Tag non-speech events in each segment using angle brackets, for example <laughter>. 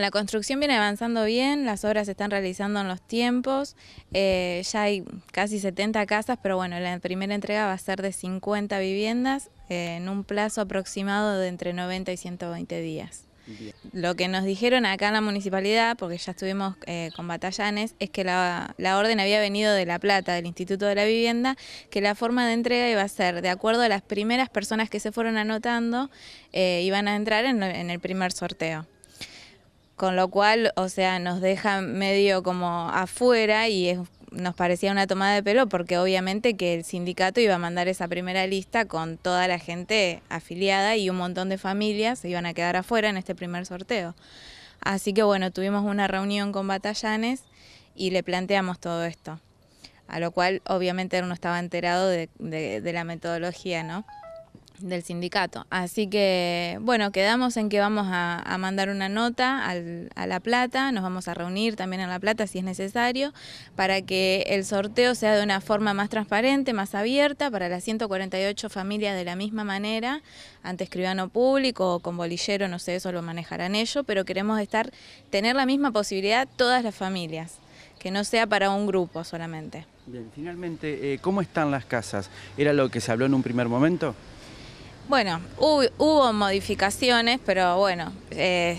la construcción viene avanzando bien, las obras se están realizando en los tiempos, eh, ya hay casi 70 casas, pero bueno, la primera entrega va a ser de 50 viviendas eh, en un plazo aproximado de entre 90 y 120 días. Lo que nos dijeron acá en la municipalidad, porque ya estuvimos eh, con Batallanes, es que la, orden había venido de La Plata, del Instituto de la Vivienda, que la forma de entrega iba a ser, de acuerdo a las primeras personas que se fueron anotando, iban a entrar en el primer sorteo con lo cual, o sea, nos deja medio como afuera y nos parecía una tomada de pelo porque obviamente que el sindicato iba a mandar esa primera lista con toda la gente afiliada y un montón de familias se iban a quedar afuera en este primer sorteo. Así que bueno, tuvimos una reunión con Batallanes y le planteamos todo esto, a lo cual obviamente uno no estaba enterado de, de la metodología, ¿no? del sindicato. Así que, bueno, quedamos en que vamos a, mandar una nota a La Plata, nos vamos a reunir también en La Plata si es necesario, para que el sorteo sea de una forma más transparente, más abierta, para las 148 familias de la misma manera, ante escribano público o con bolillero, no sé, eso lo manejarán ellos, pero queremos estar, tener la misma posibilidad todas las familias, que no sea para un grupo solamente. Bien, finalmente, eh, ¿cómo están las casas? ¿Era lo que se habló en un primer momento? Bueno, hubo, modificaciones, pero bueno, eh,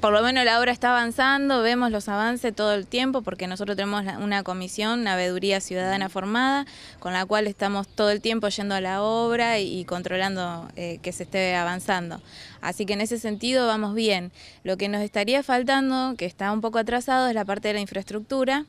por lo menos la obra está avanzando, vemos los avances todo el tiempo, porque nosotros tenemos una comisión, naveduría ciudadana formada, con la cual estamos todo el tiempo yendo a la obra y, controlando eh, que se esté avanzando. Así que en ese sentido vamos bien. Lo que nos estaría faltando, que está un poco atrasado, es la parte de la infraestructura,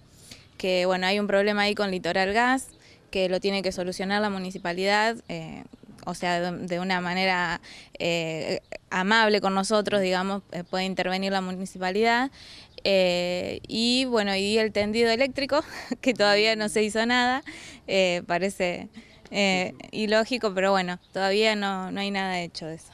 que bueno, hay un problema ahí con Litoral Gas, que lo tiene que solucionar la municipalidad. Eh, o sea, de, una manera eh, amable con nosotros, digamos, eh, puede intervenir la municipalidad. Eh, y bueno, y el tendido eléctrico, <laughs> que todavía no se hizo nada, parece ilógico, pero bueno, todavía no, no hay nada hecho de eso.